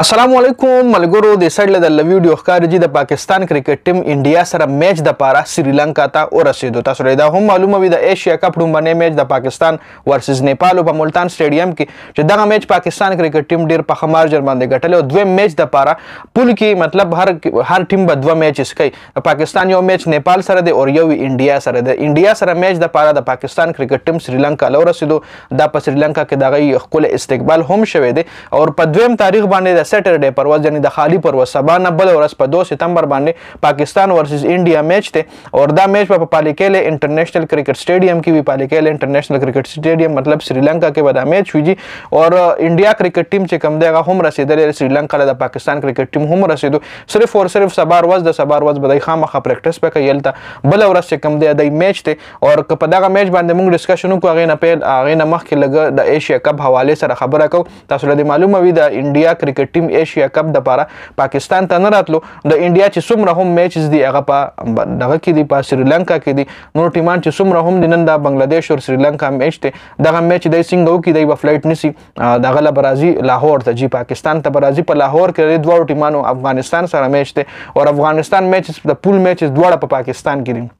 السلام علیکم ملګرو د سړل د ویډیو ښکار جی د پاکستان کرکټ ټیم انډیا سره میچ د پاره سریلانکا ته ورسېدو تاسو دا هم معلومه وي د ایشیا کپ لومړنی میچ د پاکستان ورسز نیپال په ملتان سټیډیم کې چې دغه میچ پاکستان کرکټ ټیم ډیر په خمار جر باندې ګټل او دوه میچ د پاره پول کې مطلب هر هر ټیم به دوه میچ اسکي پاکستان یو میچ نیپال سره دی او یو انډیا سره دی انډیا سره میچ د پاره د پاکستان کرکټ ټیم سریلانکا لور رسیدو دا په سریلانکا کې دغه خپل استقبال هم شوه دی او په دویم تاریخ باندې د سټرډي پر ورځ یعنی د خالی پر ورځ سبا نه بل ورځ په 2 سپتمبر باندې پاکستان ورسس انډیا میچ ته اور دا میچ په پالیکېله انټرنیشنل کرکټ سټیډیم کې وی پالیکېله انټرنیشنل کرکټ سټیډیم مطلب سریلانکا کې ودا میچ ویږي اور انډیا کرکټ ټیم چې کم دیغه هم رسیدلې سریلانکا له پاکستان کرکټ ټیم هم رسیدو صرف اور صرف سبا ورځ د سبا ورځ بدای خامخه پریکټس پکې یلته بل ورځ چې کم دی د میچ ته اور که په دغه میچ باندې موږ ډسکشن وکړو هغه نه پیل هغه نه مخکې لګ د ایشیا کپ حواله سره خبره کو تاسو له معلومه وي د انډیا کرکټ ټیم ایشیا کپ د لپاره پاکستان ته نه راتلو د انډیا چې څومره هم میچز دی هغه په دغه کې دی په سریلانکا کې دی نور ټیمان چې څومره هم د نن د بنگلاديش او سریلانکا میچ دی دغه میچ دی سنگو کې دی په فلایټ نسی دغه لا برازي لاهور ته جی پاکستان ته برازي په لاهور کې دی دوه ټیمانو افغانستان سره میچ دی او افغانستان میچ د پول میچ دواړه په پا پاکستان کې دی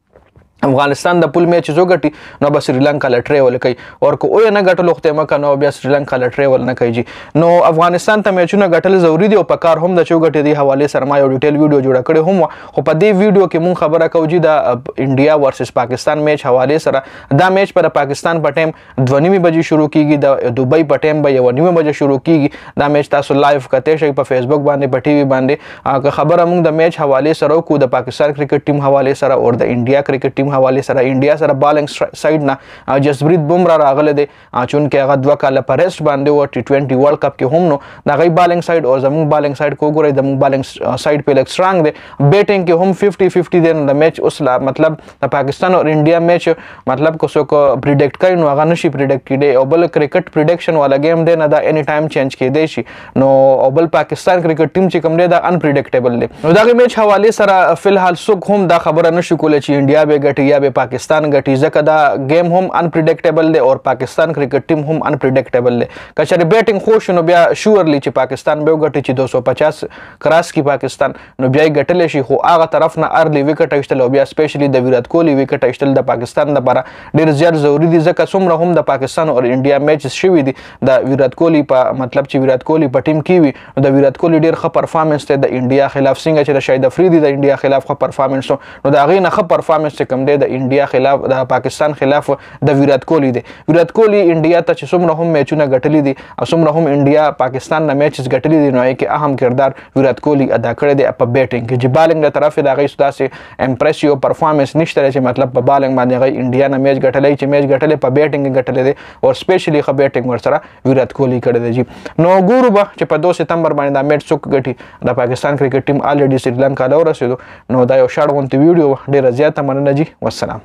افغانستان د پول میچ زو غټي نو به سریلانکا لټري ول کوي ورکو او نه غټلو ختمه مکه نو بیا سریلانکا لټري ول نه کوي نو افغانستان ته میچونه غټل ضروری دی او په کار هم د چو غټي دی حواله سرما یو ډیټیل ویډیو جوړ کړی هم خو په دې ویډیو کې مون خبره کوو چې د انډیا ورسس پاکستان میچ حواله سره دا میچ پر پاکستان په ټیم 2:30 بجې شروع کیږي د دوبۍ په ټیم به 1:30 بجې شروع کیږي دا میچ تاسو لایو کته شئ په فیسبوک باندې په ټي وي باندې خبره مونږ د میچ حواله سره کو د پاکستان کرکټ ټیم حواله سره او د انډیا کرکټ ټیم ټیم حواله سره انډیا سره بالنګ سایډ نه جسپریت بومرا راغله دي چون کې هغه دوه کاله پر ریسټ باندې و ټي 20 ورلد کپ کې هم نو دا غي بالنګ سایډ او زموږ بالنګ سایډ کو ګورې زموږ بالنګ سایډ په لک سترنګ دي بیټینګ کې هم 50 50 دي نو میچ اوس مطلب د پاکستان او انډیا میچ مطلب کو سو کو پریډکټ کوي نو هغه نشي پریډکټ کیدی او بل کرکټ پریډکشن والا گیم دی نه دا اني ټایم چینج کیدی شي نو او بل پاکستان کرکټ ټیم چې کوم دی دا ان پریډکټیبل دی نو دا میچ حواله سره فل حال سوق هم دا خبره نشو کولای چې انډیا به ګټي غټي یا به پاکستان غټي ځکه دا گیم هم ان پریډیکټیبل دی او پاکستان کرکټ ټیم هم ان پریډیکټیبل دی کچره بیټینګ خو شنو بیا شورلی چې پاکستان به غټي چې 250 کراس کی پاکستان نو بیا غټل شي خو هغه طرف نه ارلی وکټ اخیستل او بیا سپیشلی د ویرات کوهلی وکټ اخیستل د پاکستان لپاره ډیر زیات ضروری دي ځکه څومره هم د پاکستان او انډیا میچ شوي دي د ویرات کوهلی په مطلب چې ویرات کوهلی په ټیم کې وي نو د ویرات کوهلی ډیر ښه پرفارمنس دی د انډیا خلاف څنګه چې شاید افریدي د انډیا خلاف ښه پرفارمنس نو دا غي نه ښه پرفارمنس کم دی دی د انډیا خلاف د پاکستان خلاف د ویرات کوهلی دی ویرات کوهلی انډیا ته چې څومره هم میچونه ګټلی دي او څومره هم انډیا پاکستان نه میچز ګټلی دي نو یې کې اهم کردار ویرات کوهلی ادا کړی دی په بیټینګ کې چې بالنګ له طرفه د هغې داسې امپریسیو پرفارمنس نشته چې مطلب په بالنګ باندې هغې انډیا نه میچ ګټلی چې میچ ګټلی په بیټینګ ګټلی دی او سپیشلی ښه بیټینګ ورسره ویرات کوهلی کړی دی جی نو ګورو به چې په 2 سپتمبر باندې دا میچ څوک ګټي د پاکستان کرکټ ټیم الریډي سریلانکا له ورسېدو نو دا یو شاړ غونتی ویډیو ډیره زیاته مننه جی والسلام